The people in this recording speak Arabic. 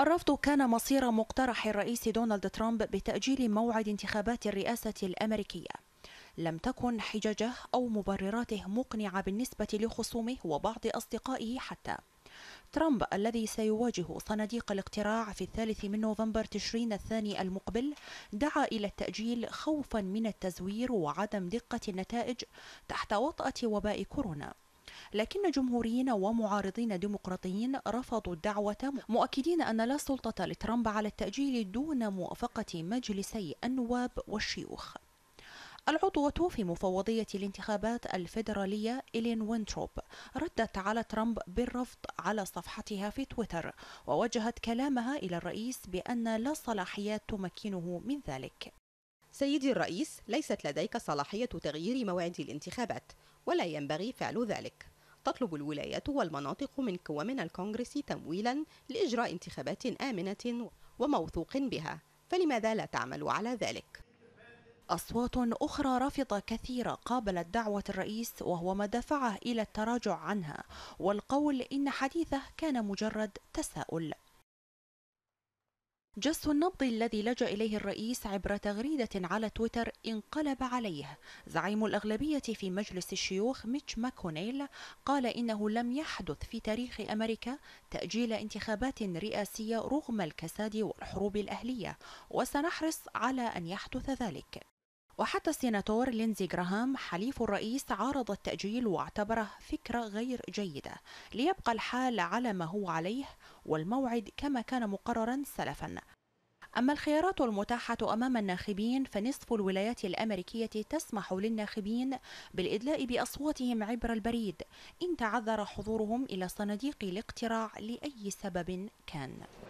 الرفض كان مصير مقترح الرئيس دونالد ترامب بتأجيل موعد انتخابات الرئاسة الأمريكية لم تكن حججه أو مبرراته مقنعة بالنسبة لخصومه وبعض أصدقائه حتى ترامب الذي سيواجه صناديق الاقتراع في الثالث من نوفمبر تشرين الثاني المقبل دعا إلى التأجيل خوفا من التزوير وعدم دقة النتائج تحت وطأة وباء كورونا لكن جمهوريين ومعارضين ديمقراطيين رفضوا الدعوة مؤكدين أن لا سلطة لترامب على التأجيل دون موافقة مجلسي النواب والشيوخ العضوة في مفوضية الانتخابات الفيدرالية إلين وينتروب ردت على ترامب بالرفض على صفحتها في تويتر ووجهت كلامها إلى الرئيس بأن لا صلاحيات تمكنه من ذلك سيدي الرئيس ليست لديك صلاحية تغيير موعد الانتخابات ولا ينبغي فعل ذلك تطلب الولايات والمناطق من قومنا الكونغرس تمويلا لإجراء انتخابات آمنة وموثوق بها فلماذا لا تعمل على ذلك؟ أصوات أخرى رافضة كثيرة قابلت دعوة الرئيس وهو ما دفعه إلى التراجع عنها والقول إن حديثه كان مجرد تساؤل جس النبض الذي لجأ إليه الرئيس عبر تغريدة على تويتر انقلب عليه زعيم الأغلبية في مجلس الشيوخ ميتش ماكونيل قال إنه لم يحدث في تاريخ أمريكا تأجيل انتخابات رئاسية رغم الكساد والحروب الأهلية وسنحرص على أن يحدث ذلك وحتى السيناتور لينزي جراهام حليف الرئيس عارض التأجيل واعتبره فكرة غير جيدة ليبقى الحال على ما هو عليه والموعد كما كان مقررا سلفا أما الخيارات المتاحة أمام الناخبين فنصف الولايات الأمريكية تسمح للناخبين بالإدلاء بأصواتهم عبر البريد إن تعذر حضورهم إلى صناديق الاقتراع لأي سبب كان